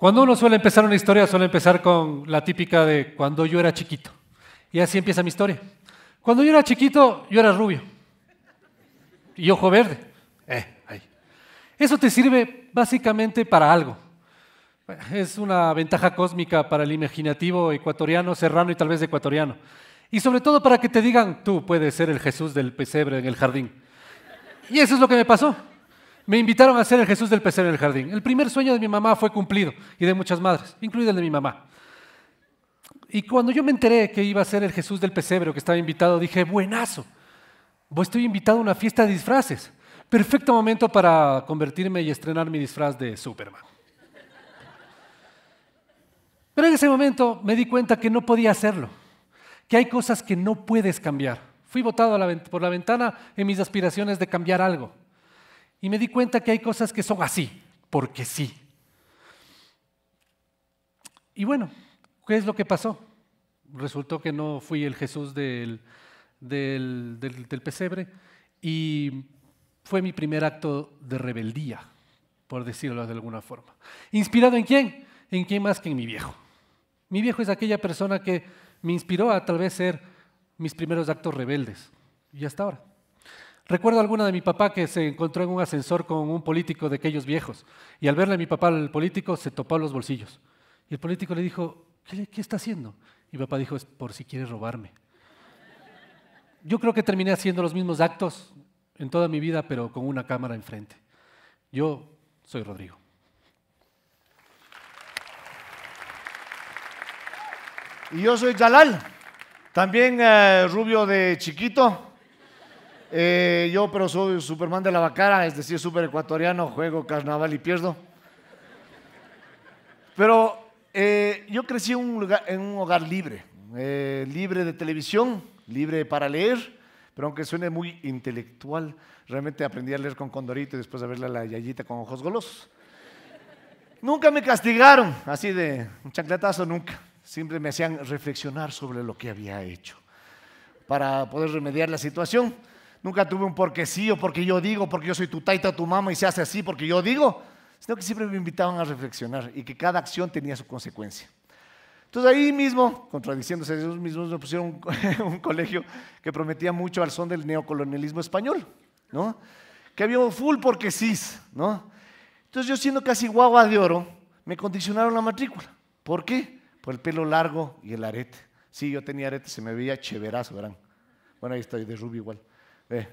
Cuando uno suele empezar una historia, suele empezar con la típica de cuando yo era chiquito. Y así empieza mi historia. Cuando yo era chiquito, yo era rubio. Y ojo verde. Eh, eso te sirve básicamente para algo. Es una ventaja cósmica para el imaginativo ecuatoriano, serrano y tal vez ecuatoriano. Y sobre todo para que te digan, tú puedes ser el Jesús del pesebre en el jardín. Y eso es lo que me pasó. Me invitaron a ser el Jesús del pesebre en el jardín. El primer sueño de mi mamá fue cumplido y de muchas madres, incluido el de mi mamá. Y cuando yo me enteré que iba a ser el Jesús del pesebre que estaba invitado, dije, buenazo, pues estoy invitado a una fiesta de disfraces. Perfecto momento para convertirme y estrenar mi disfraz de Superman. Pero en ese momento me di cuenta que no podía hacerlo, que hay cosas que no puedes cambiar. Fui votado por la ventana en mis aspiraciones de cambiar algo. Y me di cuenta que hay cosas que son así, porque sí. Y bueno, ¿qué es lo que pasó? Resultó que no fui el Jesús del, del, pesebre y fue mi primer acto de rebeldía, por decirlo de alguna forma. ¿Inspirado en quién? En quién más que en mi viejo. Mi viejo es aquella persona que me inspiró a tal vez ser mis primeros actos rebeldes. Y hasta ahora. Recuerdo alguna de mi papá que se encontró en un ascensor con un político de aquellos viejos y al verle a mi papá al político se topó los bolsillos. Y el político le dijo, ¿qué, está haciendo? Y mi papá dijo, es por si quiere robarme. Yo creo que terminé haciendo los mismos actos en toda mi vida, pero con una cámara enfrente. Yo soy Rodrigo. Y yo soy Jalal, también eh, rubio de chiquito, eh, yo, pero soy Superman de la Bacara, es decir, super ecuatoriano, juego carnaval y pierdo. Pero eh, yo crecí en un, en un hogar libre, eh, libre de televisión, libre para leer, pero aunque suene muy intelectual, realmente aprendí a leer con Condorito y después a verle a la Yayita con ojos golosos. Nunca me castigaron, así de un chancletazo, nunca. Siempre me hacían reflexionar sobre lo que había hecho para poder remediar la situación. Nunca tuve un porque sí o porque yo digo, porque yo soy tu taita, tu mamá y se hace así porque yo digo, sino que siempre me invitaban a reflexionar y que cada acción tenía su consecuencia. Entonces ahí mismo, contradiciéndose ellos mismos, me pusieron un, colegio que prometía mucho al son del neocolonialismo español, ¿no? Que había full porque sí, ¿no? Entonces yo siendo casi guagua de oro, me condicionaron la matrícula. ¿Por qué? Por el pelo largo y el arete. Sí, yo tenía arete, se me veía cheverazo, verán. Bueno, ahí estoy de rubio igual. Eh.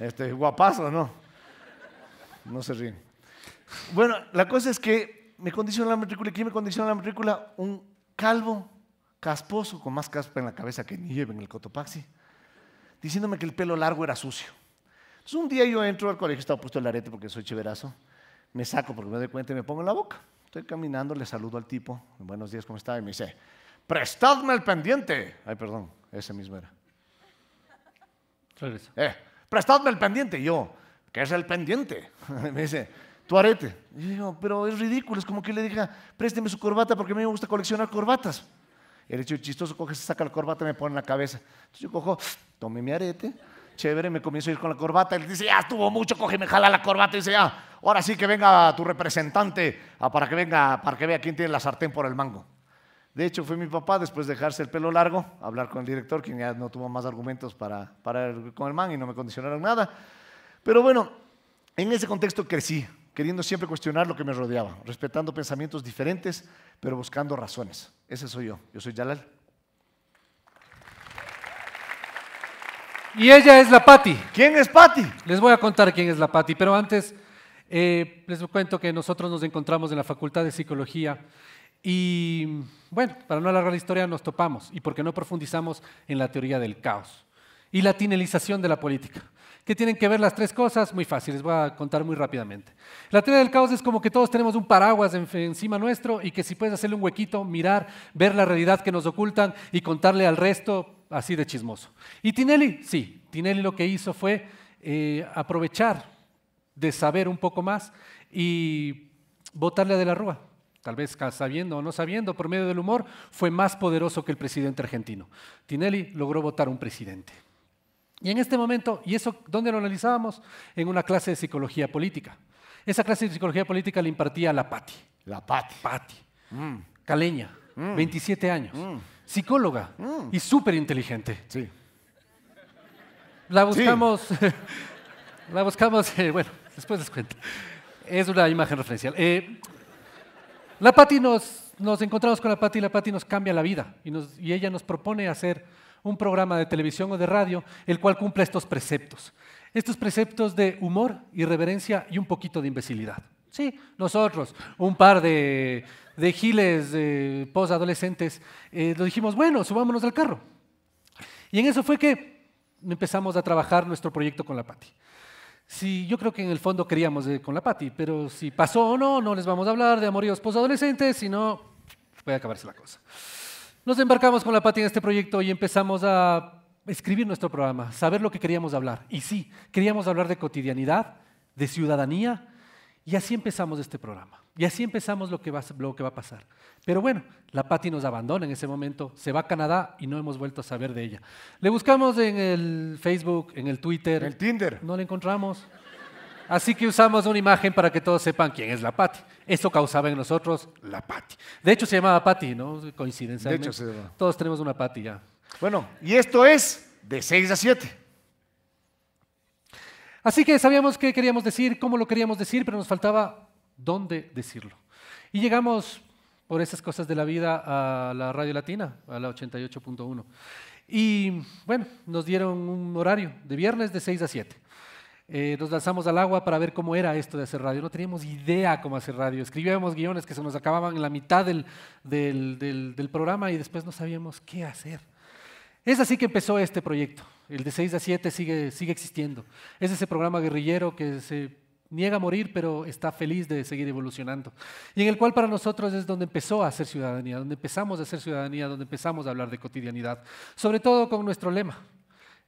Este, guapazo, ¿no? No se ríen. Bueno, la cosa es que me condicionó la matrícula. ¿Quién me condicionó la matrícula? Un calvo, casposo, con más caspa en la cabeza que nieve en el Cotopaxi, diciéndome que el pelo largo era sucio. Entonces un día yo entro al colegio, estaba puesto el arete porque soy chiverazo, me saco porque me doy cuenta y me pongo en la boca. Estoy caminando, le saludo al tipo, buenos días, ¿cómo está? Y me dice, prestadme el pendiente. Ay, perdón, ese mismo era. Eh, prestadme el pendiente. yo, ¿qué es el pendiente? me dice, tu arete. Yo yo, pero es ridículo, es como que le diga, présteme su corbata porque a mí me gusta coleccionar corbatas. El hecho chistoso coge, se saca la corbata y me pone en la cabeza. Entonces yo cojo, tomé mi arete, chévere, me comienzo a ir con la corbata. Él dice, ya estuvo mucho, coge me jala la corbata y dice, ya, ahora sí que venga tu representante ah, para que venga, para que vea quién tiene la sartén por el mango. De hecho, fue mi papá, después de dejarse el pelo largo, hablar con el director, quien ya no tuvo más argumentos para, para con el man y no me condicionaron nada. Pero bueno, en ese contexto crecí, queriendo siempre cuestionar lo que me rodeaba, respetando pensamientos diferentes, pero buscando razones. Ese soy yo. Yo soy Yalal. Y ella es la Patti. ¿Quién es Patti? Les voy a contar quién es la Patti, pero antes eh, les cuento que nosotros nos encontramos en la Facultad de Psicología y bueno, para no alargar la historia, nos topamos y porque no profundizamos en la teoría del caos y la tinelización de la política. ¿Qué tienen que ver las tres cosas? Muy fácil, les voy a contar muy rápidamente. La teoría del caos es como que todos tenemos un paraguas encima nuestro y que si puedes hacerle un huequito, mirar, ver la realidad que nos ocultan y contarle al resto así de chismoso. Y Tinelli, sí, Tinelli lo que hizo fue eh, aprovechar de saber un poco más y votarle De la Rúa tal vez sabiendo o no sabiendo, por medio del humor, fue más poderoso que el presidente argentino. Tinelli logró votar un presidente. Y en este momento, ¿y eso dónde lo analizábamos? En una clase de psicología política. Esa clase de psicología política la impartía la pati. La pati. Patti. Mm. Caleña, 27 mm. años. Mm. Psicóloga y súper inteligente. Sí. La buscamos, la buscamos, eh, bueno, después les cuento. Es una imagen referencial. Eh, la Patti nos, encontramos con la Patti y la Patti nos cambia la vida y, ella nos propone hacer un programa de televisión o de radio el cual cumple estos preceptos. Estos preceptos de humor, irreverencia y un poquito de imbecilidad. Sí, nosotros, un par de, giles de posadolescentes, adolescentes eh, lo dijimos, bueno, subámonos al carro. Y en eso fue que empezamos a trabajar nuestro proyecto con la Patti. Sí, yo creo que en el fondo queríamos con la Pati, pero si pasó o no, no les vamos a hablar de amoríos posadolescentes, sino puede acabarse la cosa. Nos embarcamos con la Pati en este proyecto y empezamos a escribir nuestro programa, saber lo que queríamos hablar. Y sí, queríamos hablar de cotidianidad, de ciudadanía, y así empezamos este programa. Y así empezamos lo que, va, lo que va a pasar. Pero bueno, la Pati nos abandona en ese momento, se va a Canadá y no hemos vuelto a saber de ella. Le buscamos en el Facebook, en el Twitter. En el Tinder. No la encontramos. Así que usamos una imagen para que todos sepan quién es la Pati Eso causaba en nosotros la Pati De hecho, se llamaba Pati ¿no? Coincidencialmente. De hecho, Todos tenemos una Patty ya. Bueno, y esto es de 6 a 7. Así que sabíamos qué queríamos decir, cómo lo queríamos decir, pero nos faltaba dónde decirlo. Y llegamos por esas cosas de la vida a la radio latina, a la 88.1. Y bueno, nos dieron un horario de viernes de 6 a 7. Eh, nos lanzamos al agua para ver cómo era esto de hacer radio. No teníamos idea cómo hacer radio. Escribíamos guiones que se nos acababan en la mitad del programa y después no sabíamos qué hacer. Es así que empezó este proyecto. El de 6 a 7 sigue, sigue existiendo. Es ese programa guerrillero que se niega a morir, pero está feliz de seguir evolucionando. Y en el cual para nosotros es donde empezó a ser ciudadanía, donde empezamos a ser ciudadanía, donde empezamos a hablar de cotidianidad, sobre todo con nuestro lema,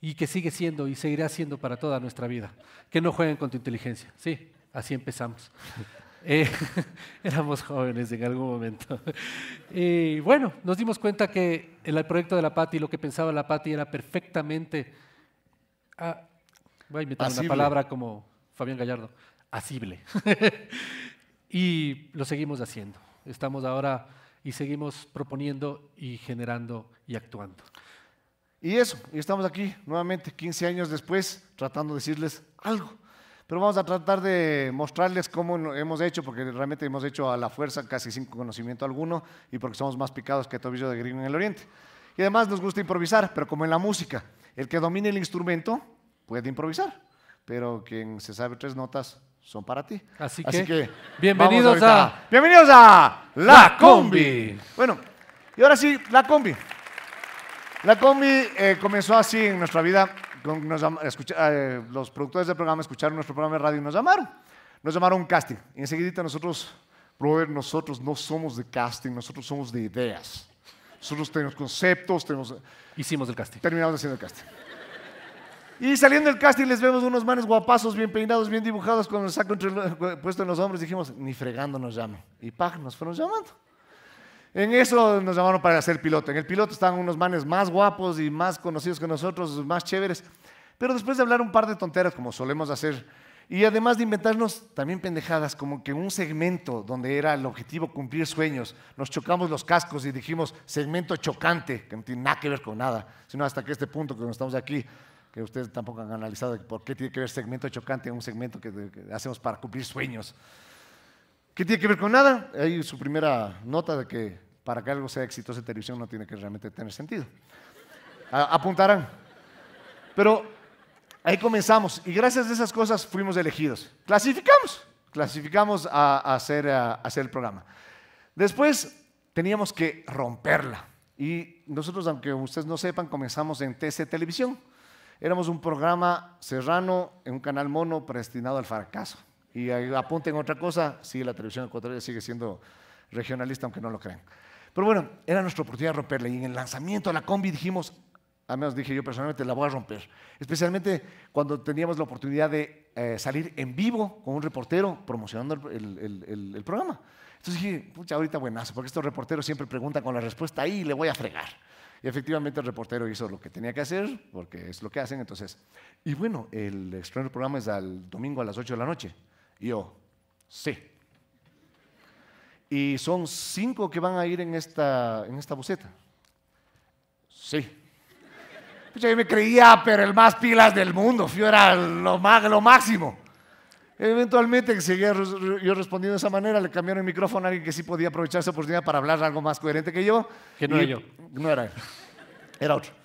y que sigue siendo y seguirá siendo para toda nuestra vida, que no jueguen con tu inteligencia. Sí, así empezamos. Eh, éramos jóvenes en algún momento. Y bueno, nos dimos cuenta que el proyecto de la Pati, lo que pensaba la Pati era perfectamente, ah, voy a inventar una palabra como Fabián Gallardo, asible. y lo seguimos haciendo. Estamos ahora y seguimos proponiendo y generando y actuando. Y eso, y estamos aquí nuevamente 15 años después tratando de decirles algo. Pero vamos a tratar de mostrarles cómo hemos hecho, porque realmente hemos hecho a la fuerza casi sin conocimiento alguno y porque somos más picados que tobillo de gringo en el oriente. Y además nos gusta improvisar, pero como en la música, el que domine el instrumento puede improvisar, pero quien se sabe tres notas son para ti. Así, que, bienvenidos a... Bienvenidos a La Combi. Bueno, y ahora sí, La Combi. La Combi eh, comenzó así en nuestra vida eh, los productores del programa escucharon nuestro programa de radio y nos llamaron. Nos llamaron casting. Y enseguida nosotros, brother, nosotros no somos de casting, nosotros somos de ideas. Nosotros tenemos conceptos, tenemos... Eh, Hicimos el casting. Terminamos haciendo el casting. Y saliendo del casting les vemos unos manes guapazos, bien peinados, bien dibujados, con el saco puesto en los hombros. Dijimos, ni fregando nos llaman. Y paja, nos fueron llamando. En eso nos llamaron para hacer piloto. En el piloto estaban unos manes más guapos y más conocidos que nosotros, más chéveres. Pero después de hablar un par de tonteras, como solemos hacer, y además de inventarnos también pendejadas, como que un segmento donde era el objetivo cumplir sueños, nos chocamos los cascos y dijimos segmento chocante, que no tiene nada que ver con nada, sino hasta que este punto que estamos aquí, que ustedes tampoco han analizado por qué tiene que ver segmento chocante, un segmento que hacemos para cumplir sueños. ¿Qué tiene que ver con nada. Ahí su primera nota de que para que algo sea exitoso en televisión no tiene que realmente tener sentido. apuntarán. Pero ahí comenzamos y gracias a esas cosas fuimos elegidos. Clasificamos, clasificamos a, hacer, a, hacer el programa. Después teníamos que romperla y nosotros, aunque ustedes no sepan, comenzamos en TC Televisión. Éramos un programa serrano en un canal mono predestinado al fracaso. Y apunten otra cosa, sí, la televisión ecuatoriana sigue siendo regionalista, aunque no lo crean. Pero bueno, era nuestra oportunidad de romperla. Y en el lanzamiento de la combi dijimos, al menos dije yo personalmente, la voy a romper. Especialmente cuando teníamos la oportunidad de eh, salir en vivo con un reportero promocionando el, programa. Entonces dije, pucha, ahorita buenazo, porque estos reporteros siempre preguntan con la respuesta ahí y le voy a fregar. Y efectivamente el reportero hizo lo que tenía que hacer, porque es lo que hacen. Entonces, y bueno, el estreno programa es al domingo a las 8 de la noche yo, sí. Y son cinco que van a ir en esta, en esta Sí. yo me creía, pero el más pilas del mundo. Yo era lo, más, lo máximo. Eventualmente seguía yo respondiendo de esa manera, le cambiaron el micrófono a alguien que sí podía aprovechar esa oportunidad para hablar algo más coherente que yo. Que no era yo. No era él. Era otro.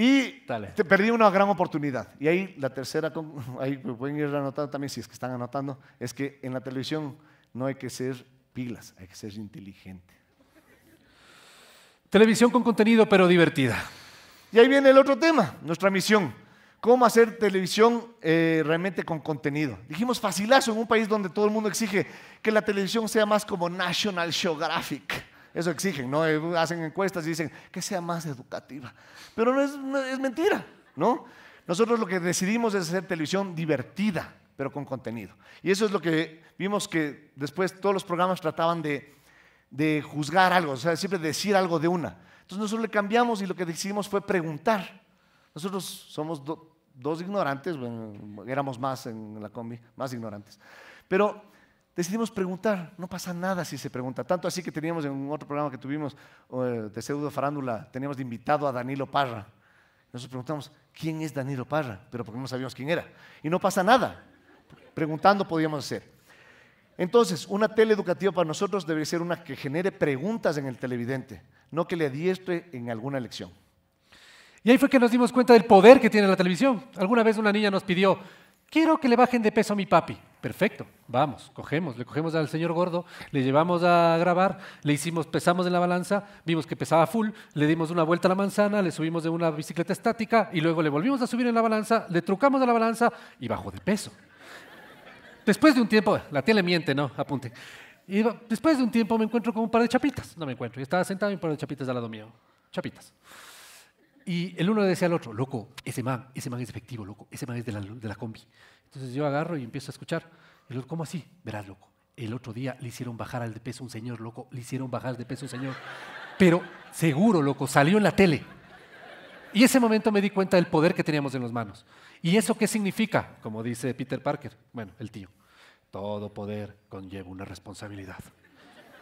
Y te perdí una gran oportunidad. Y ahí la tercera, ahí pueden ir anotando también si es que están anotando, es que en la televisión no hay que ser pilas, hay que ser inteligente. Televisión con contenido pero divertida. Y ahí viene el otro tema, nuestra misión. ¿Cómo hacer televisión eh, realmente con contenido? Dijimos facilazo en un país donde todo el mundo exige que la televisión sea más como National Geographic. Eso exigen, ¿no? Eh, hacen encuestas y dicen que sea más educativa. Pero no es, mentira, ¿no? Nosotros lo que decidimos es hacer televisión divertida, pero con contenido. Y eso es lo que vimos que después todos los programas trataban de, juzgar algo, o sea, siempre decir algo de una. Entonces nosotros le cambiamos y lo que decidimos fue preguntar. Nosotros somos dos ignorantes, bueno, éramos más en la combi, más ignorantes. Pero decidimos preguntar. No pasa nada si se pregunta. Tanto así que teníamos en otro programa que tuvimos de pseudo farándula, teníamos de invitado a Danilo Parra. Nosotros preguntamos, ¿quién es Danilo Parra? Pero porque no sabíamos quién era. Y no pasa nada. Preguntando podíamos hacer. Entonces, una tele educativa para nosotros debe ser una que genere preguntas en el televidente, no que le adiestre en alguna lección. Y ahí fue que nos dimos cuenta del poder que tiene la televisión. Alguna vez una niña nos pidió, quiero que le bajen de peso a mi papi. Perfecto, vamos, cogemos, le cogemos al señor gordo, le llevamos a grabar, le hicimos, pesamos en la balanza, vimos que pesaba full, le dimos una vuelta a la manzana, le subimos de una bicicleta estática y luego le volvimos a subir en la balanza, le trucamos a la balanza y bajó de peso. Después de un tiempo, la tele miente, ¿no? Apunte. Y después de un tiempo me encuentro con un par de chapitas, no me encuentro, yo estaba sentado y un par de chapitas al lado mío, chapitas. Y el uno le decía al otro, loco, ese man, ese man es efectivo, loco, ese man es de la, de la combi. Entonces yo agarro y empiezo a escuchar. Y luego, ¿cómo así? Verás, loco. El otro día le hicieron bajar al de peso un señor, loco. Le hicieron bajar de peso un señor. Pero seguro, loco, salió en la tele. Y ese momento me di cuenta del poder que teníamos en las manos. ¿Y eso qué significa? Como dice Peter Parker, bueno, el tío. Todo poder conlleva una responsabilidad.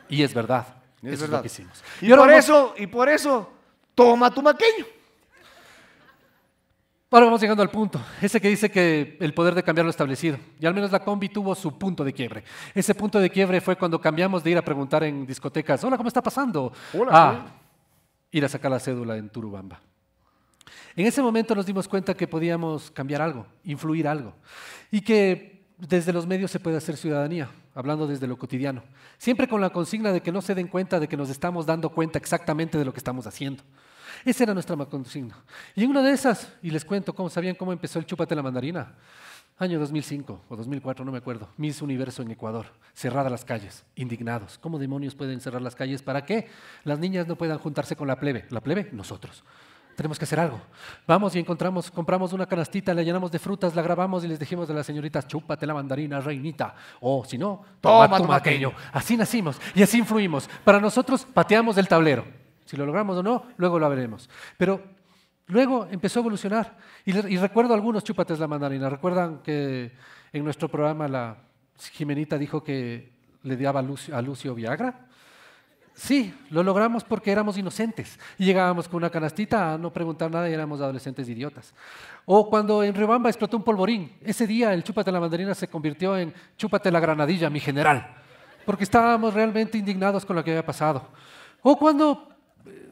Y es verdad. Es lo que hicimos. Y, por eso, y por eso, toma tu maqueño. Ahora vamos llegando al punto, ese que dice que el poder de cambiar lo establecido. Y al menos la combi tuvo su punto de quiebre. Ese punto de quiebre fue cuando cambiamos de ir a preguntar en discotecas, hola, ¿cómo está pasando? Hola. A ir a sacar la cédula en Turubamba. En ese momento nos dimos cuenta que podíamos cambiar algo, influir algo. Y que desde los medios se puede hacer ciudadanía, hablando desde lo cotidiano. Siempre con la consigna de que no se den cuenta de que nos estamos dando cuenta exactamente de lo que estamos haciendo. Ese era nuestra consigna. Y en una de esas, y les cuento cómo sabían cómo empezó el chúpate la mandarina. Año 2005 o 2004, no me acuerdo. Miss Universo en Ecuador. Cerradas las calles. Indignados. ¿Cómo demonios pueden cerrar las calles? ¿Para qué? Las niñas no puedan juntarse con la plebe. La plebe, nosotros. Tenemos que hacer algo. Vamos y encontramos, compramos una canastita, la llenamos de frutas, la grabamos y les dijimos a las señoritas, chúpate la mandarina, reinita. O si no, toma, toma tu Así nacimos y así influimos. Para nosotros, pateamos el tablero. Si lo logramos o no, luego lo veremos. Pero luego empezó a evolucionar. Y, recuerdo algunos chúpates la mandarina. Recuerdan que en nuestro programa la Jimenita dijo que le daba a Lucio, a Lucio Viagra. Sí, lo logramos porque éramos inocentes y llegábamos con una canastita a no preguntar nada y éramos adolescentes idiotas. O cuando en Riobamba explotó un polvorín, ese día el chúpate la mandarina se convirtió en chupate la granadilla, mi general, porque estábamos realmente indignados con lo que había pasado. O cuando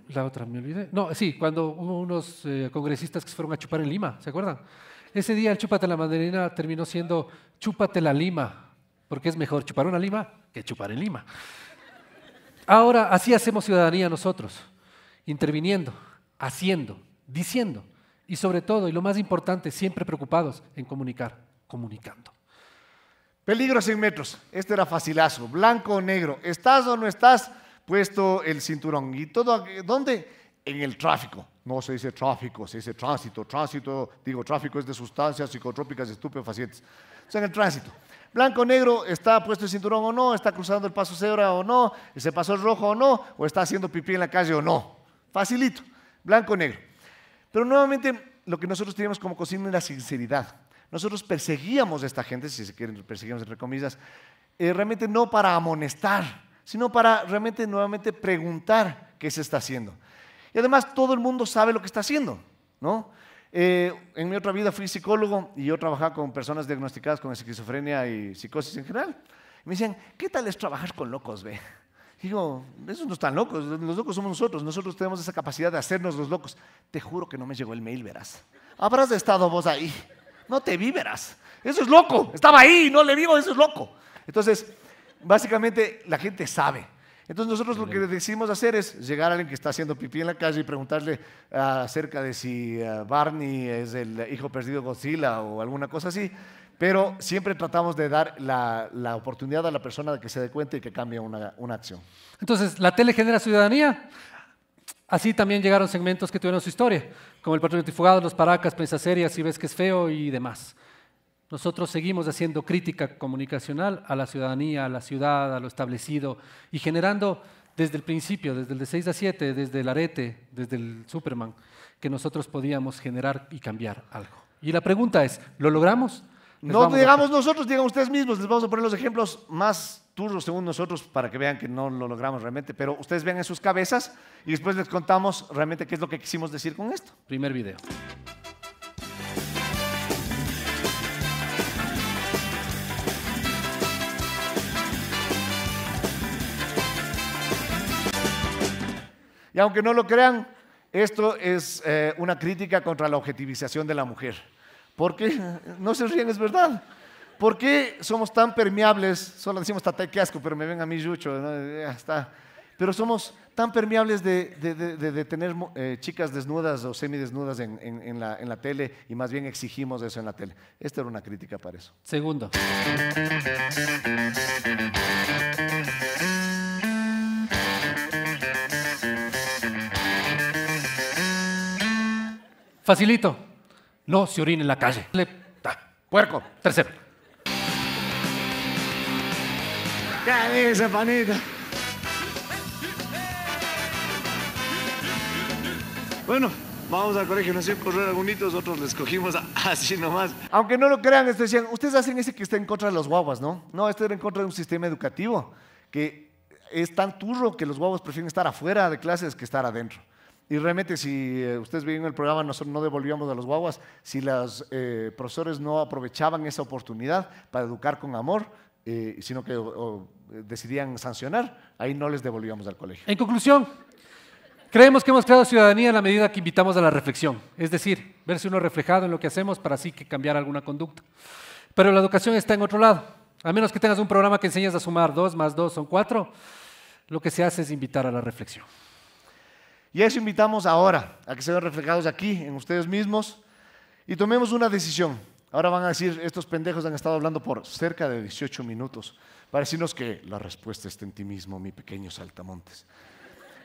la otra, me olvidé. No, sí, cuando hubo unos eh, congresistas que se fueron a chupar en Lima, ¿se acuerdan? Ese día el chúpate la mandarina terminó siendo chúpate la lima, porque es mejor chupar una lima que chupar en Lima. Ahora, así hacemos ciudadanía nosotros, interviniendo, haciendo, diciendo, y sobre todo, y lo más importante, siempre preocupados en comunicar, comunicando. Peligro en metros, este era facilazo, blanco o negro, ¿estás o no estás? puesto el cinturón. ¿Y todo dónde? En el tráfico. No se dice tráfico, se dice tránsito. Tránsito, digo, tráfico es de sustancias psicotrópicas estupefacientes. O sea, en el tránsito. Blanco, negro, ¿está puesto el cinturón o no? ¿Está cruzando el paso cebra o no? ¿Se pasó el rojo o no? ¿O está haciendo pipí en la calle o no? Facilito. Blanco, negro. Pero nuevamente, lo que nosotros teníamos como cocina era sinceridad. Nosotros perseguíamos a esta gente, si se quieren, perseguíamos entre comillas, eh, realmente no para amonestar, sino para realmente nuevamente preguntar qué se está haciendo. Y además todo el mundo sabe lo que está haciendo, ¿no? Eh, en mi otra vida fui psicólogo y yo trabajaba con personas diagnosticadas con esquizofrenia y psicosis en general. me decían, ¿qué tal es trabajar con locos, ve? Digo, esos no están locos, los locos somos nosotros, nosotros tenemos esa capacidad de hacernos los locos. Te juro que no me llegó el mail, verás. Habrás estado vos ahí, no te vi, verás. Eso es loco, estaba ahí, no le digo, eso es loco. Entonces, Básicamente la gente sabe. Entonces nosotros lo que decidimos hacer es llegar a alguien que está haciendo pipí en la calle y preguntarle ah, acerca de si ah, Barney es el hijo perdido de Godzilla o alguna cosa así, pero siempre tratamos de dar la, oportunidad a la persona de que se dé cuenta y que cambie una, acción. Entonces, ¿la tele genera ciudadanía? Así también llegaron segmentos que tuvieron su historia, como el patrón Antifugado, los paracas, Pensa seria, si ves que es feo y demás. Nosotros seguimos haciendo crítica comunicacional a la ciudadanía, a la ciudad, a lo establecido y generando desde el principio, desde el de 6 a 7, desde el arete, desde el Superman, que nosotros podíamos generar y cambiar algo. Y la pregunta es, ¿lo logramos? No digamos nosotros, digan ustedes mismos, les vamos a poner los ejemplos más turros según nosotros para que vean que no lo logramos realmente, pero ustedes vean en sus cabezas y después les contamos realmente qué es lo que quisimos decir con esto. Primer video. Y aunque no lo crean, esto es eh, una crítica contra la objetivización de la mujer. ¿Por qué? no se ríen, es verdad. ¿Por qué somos tan permeables? Solo decimos tata qué asco, pero me ven a mí yucho, está. Pero somos tan permeables de, tener eh, chicas desnudas o semidesnudas en, la, en la tele y más bien exigimos eso en la tele. Esta era una crítica para eso. Segundo. Facilito. No se orine en la calle. Le, puerco. Tercero. ¿Qué dice, panita. Bueno, vamos al colegio, No sé correr algunos, nosotros les cogimos así nomás. Aunque no lo crean, esto decían, ustedes hacen ese que está en contra de los guaguas, ¿no? No, esto era en contra de un sistema educativo que es tan turro que los guaguas prefieren estar afuera de clases que estar adentro. Y realmente si eh, ustedes vieron el programa, nosotros no devolvíamos a los guaguas. Si los eh, profesores no aprovechaban esa oportunidad para educar con amor, eh, sino que decidían sancionar, ahí no les devolvíamos al colegio. En conclusión, creemos que hemos creado ciudadanía en la medida que invitamos a la reflexión, es decir, verse uno reflejado en lo que hacemos para así que cambiar alguna conducta. Pero la educación está en otro lado. A menos que tengas un programa que enseñes a sumar dos más dos son cuatro, lo que se hace es invitar a la reflexión. Y a eso invitamos ahora, a que se vean reflejados aquí, en ustedes mismos, y tomemos una decisión. Ahora van a decir, estos pendejos han estado hablando por cerca de 18 minutos, para decirnos que la respuesta está en ti mismo, mi pequeño saltamontes.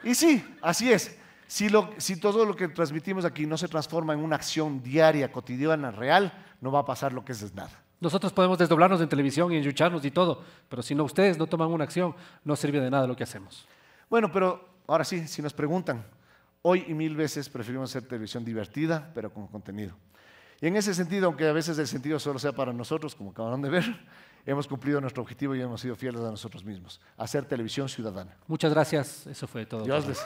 Y sí, así es. Si, todo lo que transmitimos aquí no se transforma en una acción diaria, cotidiana, real, no va a pasar lo que es nada. Nosotros podemos desdoblarnos en televisión y enyucharnos y todo, pero si no ustedes no toman una acción, no sirve de nada lo que hacemos. Bueno, pero ahora sí, si nos preguntan, Hoy y mil veces preferimos hacer televisión divertida, pero con contenido. Y en ese sentido, aunque a veces el sentido solo sea para nosotros, como acabaron de ver, hemos cumplido nuestro objetivo y hemos sido fieles a nosotros mismos, hacer televisión ciudadana. Muchas gracias, eso fue todo. Gracias.